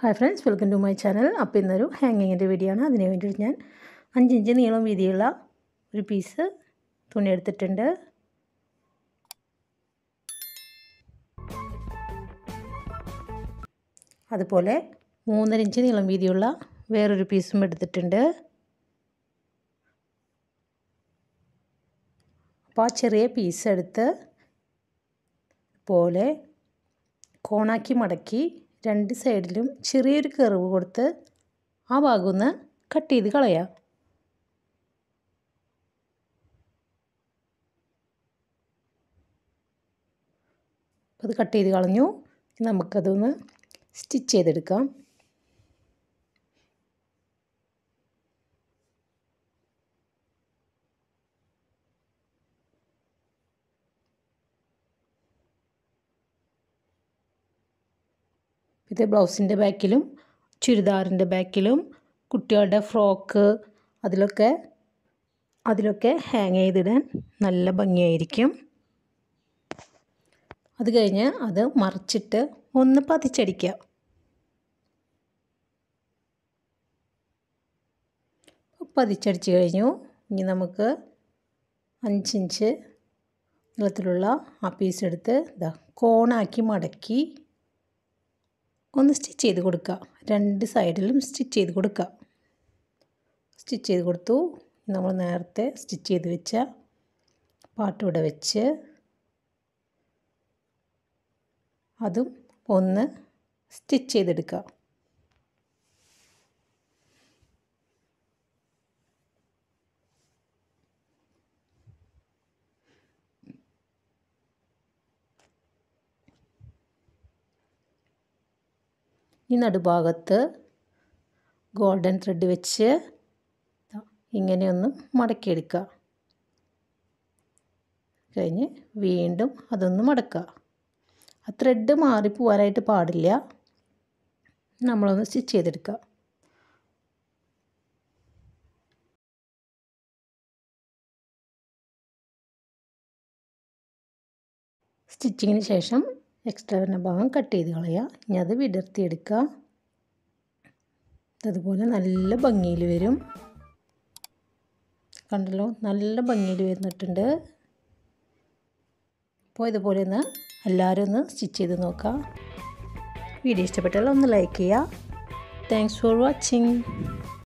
hi friends welcome to my channel അപ്പോൾ ഇന്നൊരു ഹാങ്ങിങ്ങിൻ്റെ video ആണ് അതിന് വേണ്ടിയിട്ട് ഞാൻ അഞ്ചിഞ്ച് നീളം വീതിയുള്ള ഒരു പീസ് തുണി എടുത്തിട്ടുണ്ട് അതുപോലെ മൂന്നര ഇഞ്ച് നീളം വീതിയുള്ള വേറൊരു പീസും എടുത്തിട്ടുണ്ട് അപ്പോൾ ആ ചെറിയ പീസ് എടുത്ത് പോലെ കോണാക്കി മടക്കി രണ്ട് സൈഡിലും ചെറിയൊരു കെറിവ് കൊടുത്ത് ആ ഭാഗമൊന്ന് കട്ട് ചെയ്ത് കളയാം അത് കട്ട് ചെയ്ത് കളഞ്ഞു നമുക്കതൊന്ന് സ്റ്റിച്ച് ചെയ്തെടുക്കാം ഇത് ബ്ലൗസിൻ്റെ ബാക്കിലും ചുരിദാറിൻ്റെ ബാക്കിലും കുട്ടികളുടെ ഫ്രോക്ക് അതിലൊക്കെ അതിലൊക്കെ ഹാങ് ചെയ്തിടാൻ നല്ല ഭംഗിയായിരിക്കും അത് കഴിഞ്ഞ് അത് മറിച്ചിട്ട് ഒന്ന് പതിച്ചടിക്കുക പതിച്ചടിച്ച് കഴിഞ്ഞു ഇനി നമുക്ക് അഞ്ചിഞ്ച് നീളത്തിലുള്ള ആ പീസ് എടുത്ത് ഇതാ കോണാക്കി മടക്കി ഒന്ന് സ്റ്റിച്ച് ചെയ്ത് കൊടുക്കുക രണ്ട് സൈഡിലും സ്റ്റിച്ച് ചെയ്ത് കൊടുക്കുക സ്റ്റിച്ച് ചെയ്ത് കൊടുത്തു നമ്മൾ നേരത്തെ സ്റ്റിച്ച് ചെയ്ത് വെച്ച പാട്ട് ഇവിടെ വെച്ച് അതും ഒന്ന് സ്റ്റിച്ച് ചെയ്തെടുക്കുക ഈ നടുഭാഗത്ത് ഗോൾഡൻ ത്രെഡ് വെച്ച് ഇങ്ങനെയൊന്ന് മടക്കിയെടുക്കുക കഴിഞ്ഞ് വീണ്ടും അതൊന്ന് മടക്കുക ആ ത്രെഡ് മാറിപ്പോവാനായിട്ട് പാടില്ല നമ്മളൊന്ന് സ്റ്റിച്ച് ചെയ്തെടുക്കുക സ്റ്റിച്ചിങ്ങിന് ശേഷം എക്സ്ട്രാ വരുന്ന ഭാഗം കട്ട് ചെയ്ത് കളയുക ഇനി അത് വിടർത്തിയെടുക്കുക അതുപോലെ നല്ല ഭംഗിയിൽ വരും കണ്ടല്ലോ നല്ല ഭംഗിയിൽ വരുന്നിട്ടുണ്ട് അപ്പോൾ ഇതുപോലെ ഒന്ന് എല്ലാവരും ഒന്ന് സ്റ്റിച്ച് ചെയ്ത് നോക്കാം വീഡിയോ ഇഷ്ടപ്പെട്ടാൽ ഒന്ന് ലൈക്ക് ചെയ്യുക താങ്ക്സ് ഫോർ വാച്ചിങ്